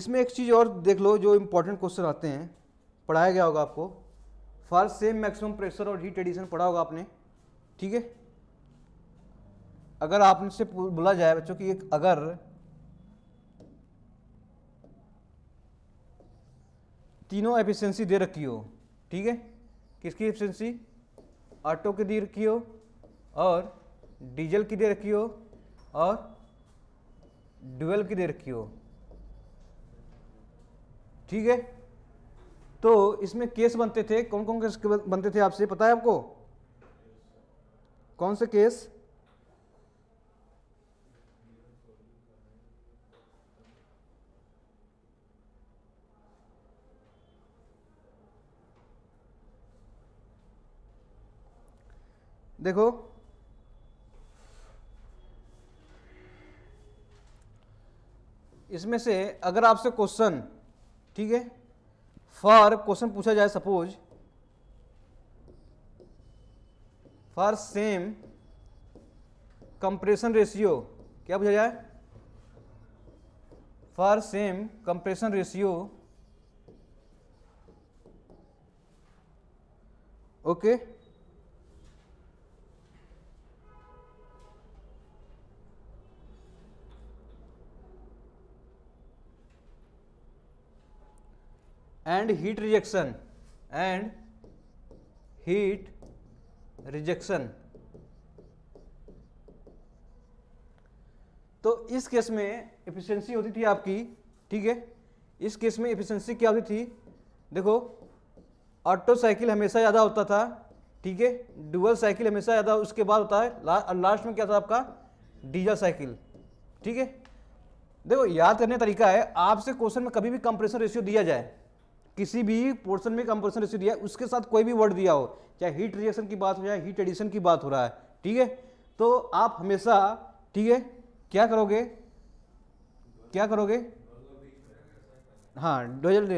[SPEAKER 1] इसमें एक चीज़ और देख लो जो इम्पोर्टेंट क्वेश्चन आते हैं पढ़ाया गया होगा आपको फॉर सेम मैक्सिमम प्रेशर और हीट एडिशन पढ़ा होगा आपने ठीक है अगर आपने से बोला जाए बच्चों कि एक अगर तीनों एफिशिएंसी दे रखी हो ठीक है किसकी एफिशिएंसी ऑटो की दे रखी हो और डीजल की दे रखी हो और डुअल की दे रखी हो ठीक है तो इसमें केस बनते थे कौन कौन केस बनते थे आपसे पता है आपको कौन से केस देखो इसमें से अगर आपसे क्वेश्चन ठीक है फॉर क्वेश्चन पूछा जाए suppose for same compression ratio क्या पूछा जाए for same compression ratio okay okay. And heat rejection and heat rejection तो इस केस में एफिशिएंसी होती थी आपकी ठीक है इस केस में एफिशिएंसी क्या होती थी देखो ऑटो साइकिल हमेशा ज़्यादा होता था ठीक है डुअल साइकिल हमेशा ज़्यादा उसके बाद होता है ला, लास्ट में क्या था आपका डीजल साइकिल ठीक है देखो याद करने का तरीका है आपसे क्वेश्चन में कभी भी कंप्रेशन रेशियो दिया जाए किसी भी पोर्सन में कंप्रेशन रेशियो दिया उसके साथ कोई भी वर्ड दिया हो चाहे हीट रिएक्शन की बात हो जाए हीट एडिशन की बात हो रहा है ठीक है तो आप हमेशा ठीक है क्या करोगे क्या करोगे हाँ डोजल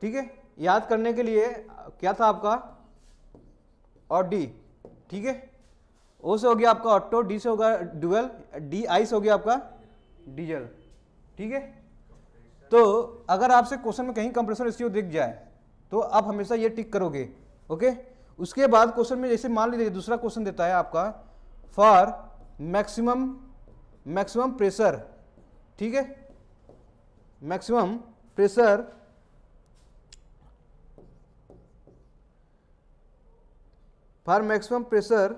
[SPEAKER 1] ठीक है याद करने के लिए क्या था आपका और डी ठीक है ओ से हो गया आपका ऑटो डी से होगा डुअल डी आई से हो गया आपका डीजल ठीक है तो अगर आपसे क्वेश्चन में कहीं कंप्रेसर रेशियो दिख जाए तो आप हमेशा ये टिक करोगे ओके उसके बाद क्वेश्चन में जैसे मान लीजिए दूसरा क्वेश्चन देता है आपका फॉर मैक्सिमम मैक्सिमम प्रेशर ठीक है maximum pressure for maximum pressure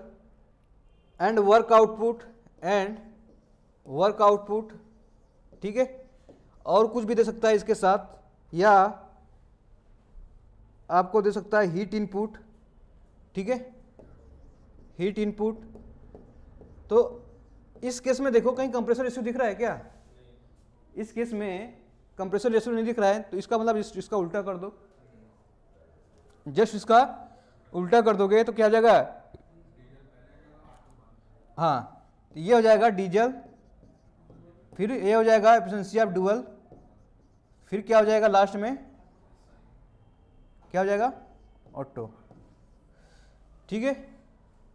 [SPEAKER 1] and work output and work output ठीक है और कुछ भी दे सकता है इसके साथ या आपको दे सकता है हीट इनपुट ठीक है हीट इनपुट तो इस केस में देखो कहीं कंप्रेसर इश्यू दिख रहा है क्या इस केस में कंप्रेसर इश्यू नहीं दिख रहा है तो इसका मतलब इस, इसका उल्टा कर दो जस्ट इसका उल्टा कर दोगे तो क्या हो जाएगा हाँ तो ये हो जाएगा डीजल फिर ये हो जाएगा एफिशिएंसी ऑफ डुअल फिर क्या हो जाएगा लास्ट में क्या हो जाएगा ऑटो ठीक है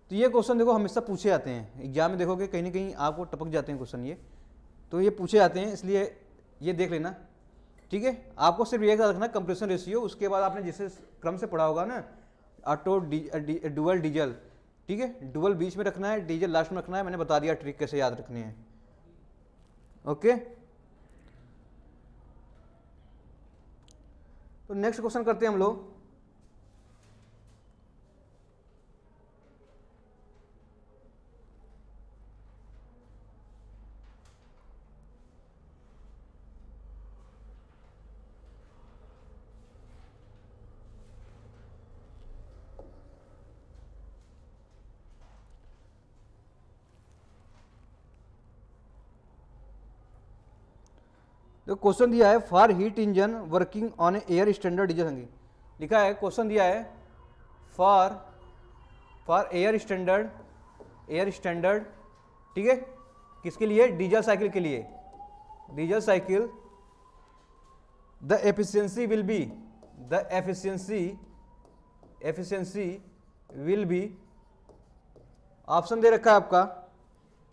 [SPEAKER 1] तो ये क्वेश्चन देखो हमेशा पूछे जाते हैं एग्जाम में देखोगे कहीं ना कहीं आपको टपक जाते हैं क्वेश्चन ये तो ये पूछे जाते हैं इसलिए ये देख लेना ठीक है आपको सिर्फ ये रखना कंप्रेशन रेशियो उसके बाद आपने जिसे क्रम से पढ़ा होगा ना ऑटो डुअल डीजल ठीक है डुअल बीच में रखना है डीजल लास्ट में रखना है मैंने बता दिया ट्रिक कैसे याद रखनी है ओके तो नेक्स्ट क्वेश्चन करते हैं हम लोग तो क्वेश्चन दिया है for heat engine working on air standard diesel संगी लिखा है क्वेश्चन दिया है for for air standard air standard ठीक है किसके लिए डीजल साइकिल के लिए diesel cycle the efficiency will be the efficiency efficiency will be option दे रखा है आपका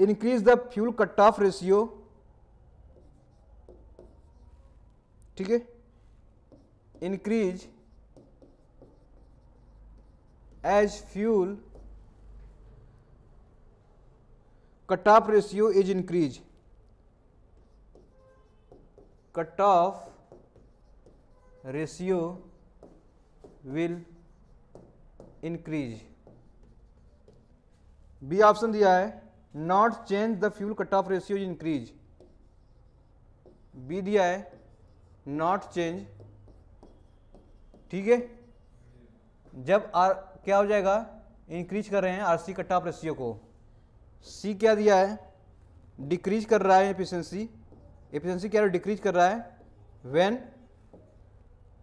[SPEAKER 1] increase the fuel cut off ratio ठीक है increase as fuel cut off ratio is increase cut off ratio will increase B option दिया है not change the fuel cut off ratio is increase B दिया है not change ठीक है जब are क्या हो जाएगा इंक्रीज कर रहे हैं आर सी कट्टा रेशियो को सी क्या दिया है डिक्रीज कर रहा है एफिशिएंसी एफिशिएंसी क्या डिक्रीज कर रहा है when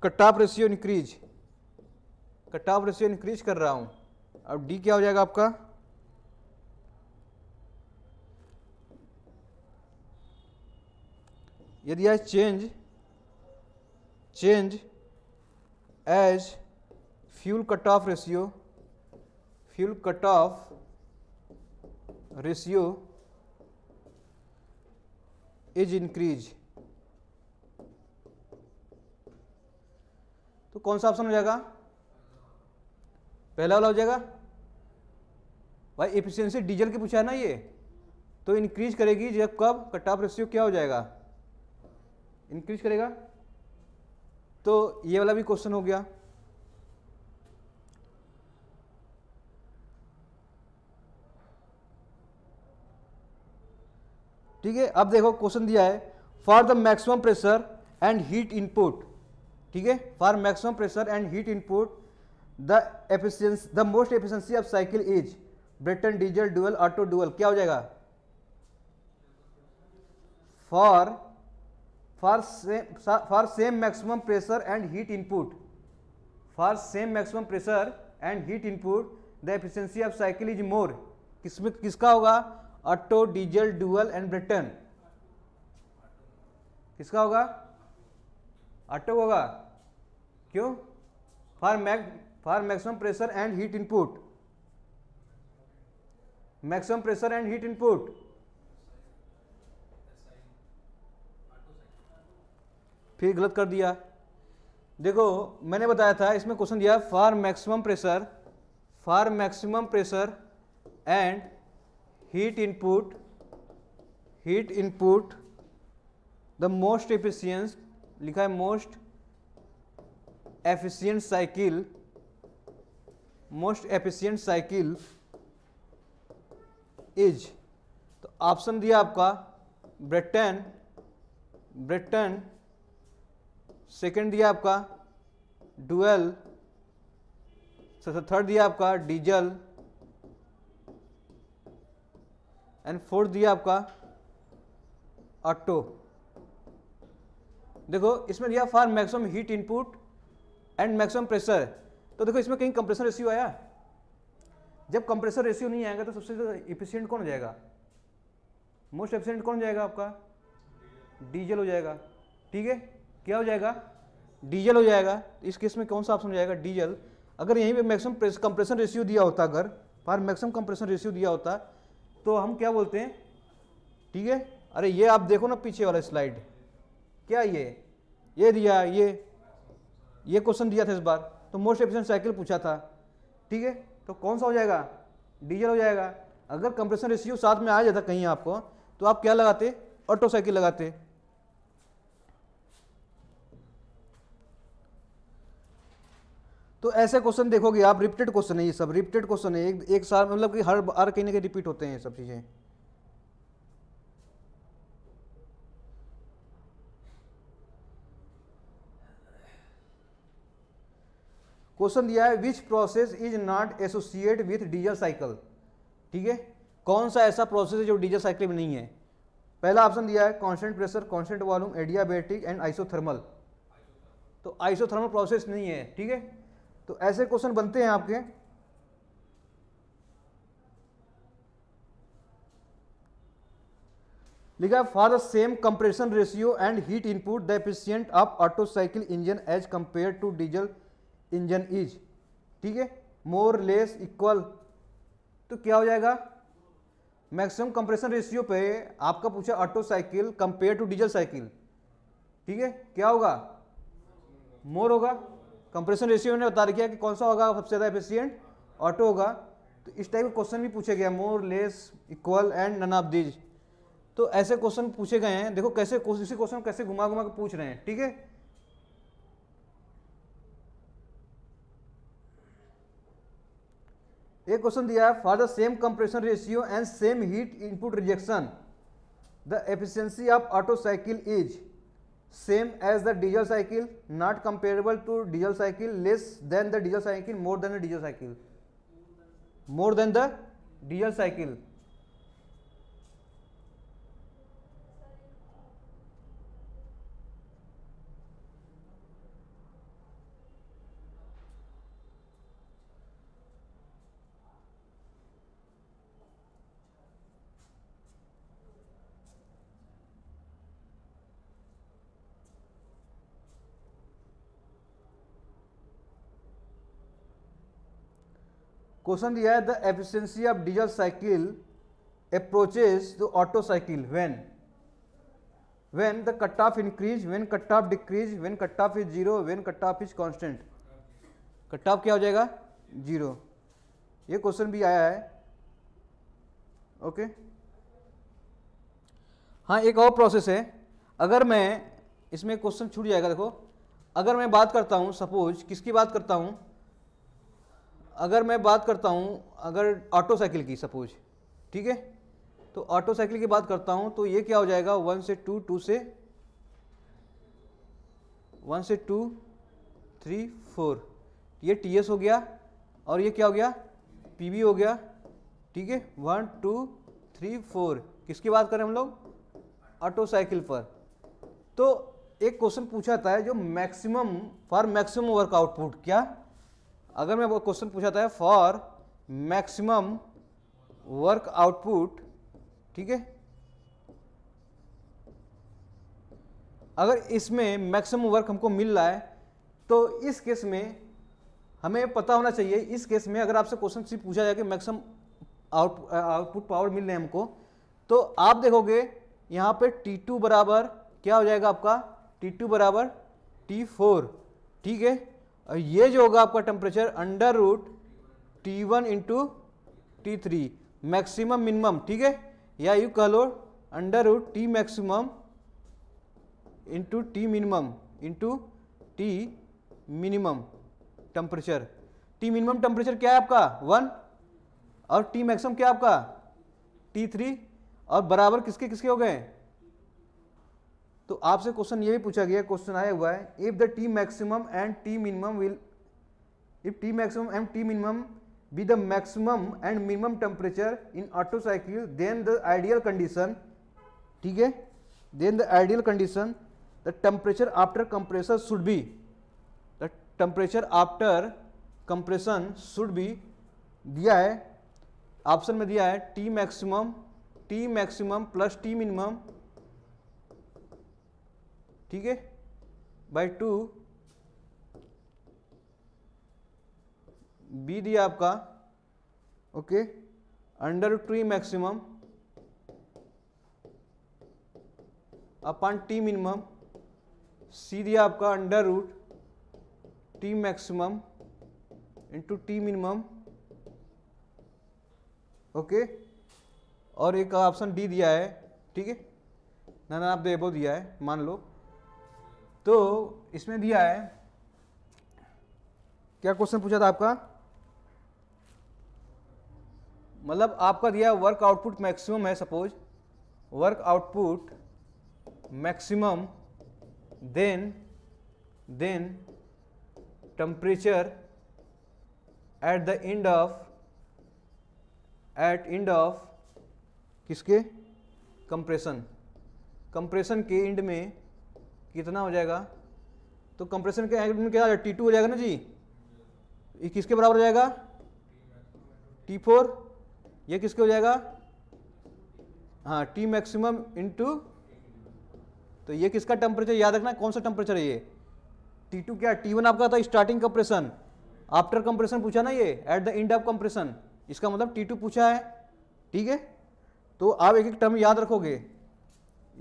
[SPEAKER 1] cut ratio increase cut off ratio increase कर रहा हूँ अब डी क्या हो जाएगा आपका यदि आज change change as fuel cutoff ratio fuel cutoff ratio is increase तो कौन सा ऑप्शन हो जाएगा पहला वाला हो जाएगा भाई एफिशिएंसी डीजल की पूछा है ना ये तो इंक्रीज करेगी जब कब कट ऑफ रेशियो क्या हो जाएगा इंक्रीज करेगा तो ये वाला भी क्वेश्चन हो गया ठीक है अब देखो क्वेश्चन दिया है for the maximum pressure and heat input ठीक है for maximum pressure and heat input the efficiency the most efficiency of cycle is Brayton diesel dual Otto dual क्या हो जाएगा for for same for same maximum pressure and heat input for same maximum pressure and heat input the efficiency of cycle is more किसमें किसका होगा Otto diesel dual and Brayton किसका होगा Otto होगा क्यों for max for maximum pressure and heat input maximum pressure and heat input फिर गलत कर दिया देखो मैंने बताया था इसमें क्वेश्चन दिया for maximum pressure for maximum pressure and heat input heat input the most efficiency लिखा है most efficient cycle most efficient cycle is तो ऑप्शन दिया आपका ब्रिटेन ब्रिटेन सेकेंड दिया आपका डुअल अच्छा, अच्छा, थर्ड दिया आपका डीजल एंड फोर्थ दिया आपका ऑटो देखो इसमें दिया for maximum heat input and maximum pressure तो देखो इसमें कहीं कंप्रेसर रेशियो आया जब कंप्रेसर रेशियो नहीं आएगा तो सबसे ज़्यादा इफिशियंट कौन हो जाएगा मोस्ट एफिशियंट कौन हो जाएगा आपका डीजल हो जाएगा ठीक है क्या हो जाएगा डीजल हो जाएगा इस केस में कौन सा ऑप्शन हो जाएगा डीजल अगर यहीं पे मैक्सिमम कंप्रेशन रेशियो दिया होता अगर बाहर मैक्सिमम कंप्रेशन रेशियो दिया होता तो हम क्या बोलते हैं ठीक है अरे ये आप देखो ना पीछे वाला स्लाइड क्या ये ये दिया ये ये क्वेश्चन दिया था इस बार तो मोस्ट एफिशिएंट साइकिल पूछा था ठीक है तो कौन सा हो जाएगा डीजल हो जाएगा अगर कंप्रेशन रेशियो साथ में आ जाता कहीं आपको तो आप क्या लगाते ऑटो साइकिल लगाते तो ऐसे क्वेश्चन देखोगे आप रिपीटेड क्वेश्चन है ये सब रिपीटेड क्वेश्चन है एक एक साल मतलब कि हर हर कहीं ना कहीं रिपीट होते हैं ये सब चीज़ें क्वेश्चन दिया है which process is not associate with diesel cycle ठीक है कौन सा ऐसा प्रोसेस है जो डीजल साइकिल में नहीं है पहला ऑप्शन दिया है constant pressure constant volume adiabatic and isothermal तो आइसोथर्मल प्रोसेस नहीं है ठीक है तो ऐसे क्वेश्चन बनते हैं आपके लिखा for the same compression ratio and heat input the efficient of Otto cycle engine as compare to diesel engine is ठीक है मोर लेस इक्वल तो क्या हो जाएगा मैक्सिमम कंप्रेशन रेशियो पे आपका पूछा Otto cycle compare to diesel cycle ठीक है क्या होगा मोर होगा कंप्रेशन रेशियो ने बता रखा कि कौन सा होगा सबसे ज़्यादा एफिशियंट ऑटो होगा तो इस टाइप का क्वेश्चन भी पूछे गए more less equal and none of these तो ऐसे क्वेश्चन पूछे गए हैं देखो कैसे इसी क्वेश्चन कैसे घुमा घुमा के पूछ रहे हैं ठीक है एक क्वेश्चन दिया है for the same compression ratio and same heat input rejection the efficiency of Otto cycle is same as the diesel cycle not comparable to diesel cycle less than the diesel cycle more than the diesel cycle more than the diesel cycle question दिया है the efficiency of diesel cycle approaches the Otto cycle when when cut off decrease when cut off is zero when cut off is constant cut off क्या हो जाएगा zero ये question भी आया है okay okay? हाँ एक और प्रोसेस है अगर मैं इसमें क्वेश्चन छूट जाएगा देखो अगर मैं बात करता हूँ सपोज किसकी बात करता हूँ अगर मैं बात करता हूँ अगर ऑटो साइकिल की सपोज ठीक है तो ऑटो साइकिल की बात करता हूँ तो ये क्या हो जाएगा वन से टू टू से वन से टू थ्री फोर ये टी एस हो गया और ये क्या हो गया पी बी हो गया ठीक है वन टू थ्री फोर किसकी बात करें हम लोग ऑटो साइकिल पर तो एक क्वेश्चन पूछा था जो maximum for maximum work output क्या अगर मैं वो क्वेश्चन पूछा था फॉर मैक्सिमम वर्क आउटपुट ठीक है अगर इसमें मैक्सिमम वर्क हमको मिल रहा है तो इस केस में हमें पता होना चाहिए इस केस में अगर आपसे क्वेश्चन सिर्फ पूछा जाए कि मैक्सिमम आउट आउटपुट पावर मिल रहे हैं हमको तो आप देखोगे यहाँ पे T2 बराबर क्या हो जाएगा आपका T2 बराबर T4 ठीक है और ये जो होगा आपका temperature under root T one into T three maximum minimum ठीक है या यू कह लो under root T maximum into T minimum into T minimum temperature T minimum temperature क्या है आपका वन और टी मैक्सिमम क्या है आपका टी थ्री और बराबर किसके किसके हो गए तो आपसे क्वेश्चन ये भी पूछा गया क्वेश्चन आया हुआ है if the T maximum and T minimum will if T maximum and T minimum be the maximum and minimum temperature in Otto cycle then the ideal condition ठीक है then the ideal condition the temperature after compressor should be the temperature after compression should be दिया है option में दिया है T maximum T maximum plus T minimum ठीक है by two B दिया आपका okay under tree maximum upon T minimum C दिया आपका under root T maximum into T minimum okay और एक ऑप्शन डी दिया है ठीक है ना ना आप दे दिया है मान लो तो इसमें दिया है क्या क्वेश्चन पूछा था आपका मतलब आपका दिया वर्क आउटपुट मैक्सिमम है suppose work output maximum then then temperature at the end of at end of किसके कंप्रेशन कंप्रेशन के एंड में कितना हो जाएगा तो कंप्रेशन के एंगल में क्या टी टू हो जाएगा ना जी ये किसके बराबर हो जाएगा टी फोर यह किसके हो जाएगा हाँ टी मैक्सिमम इनटू तो ये किसका टेम्परेचर याद रखना कौन सा टेम्परेचर है ये टी टू क्या टी वन आपका था स्टार्टिंग कंप्रेशन आफ्टर कंप्रेशन पूछा ना ये at the end of compression इसका मतलब टी टू पूछा है ठीक है तो आप एक एक टर्म याद रखोगे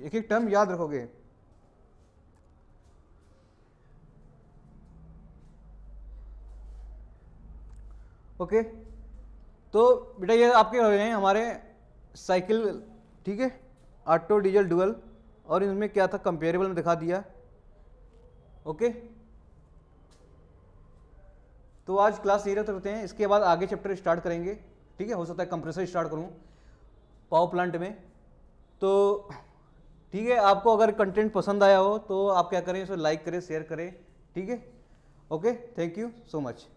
[SPEAKER 1] एक एक टर्म याद रखोगे ओके तो बेटा ये आपके हो गए हमारे साइकिल ठीक है ऑटो डीजल डुअल और इनमें क्या था कंपेरेबल में दिखा दिया ओके तो आज क्लास यही रखते हैं इसके बाद आगे चैप्टर स्टार्ट करेंगे ठीक है हो सकता है कंप्रेसर स्टार्ट करूँ पावर प्लांट में तो ठीक है आपको अगर कंटेंट पसंद आया हो तो आप क्या करें इसे लाइक करें शेयर करें ठीक है okay thank you so much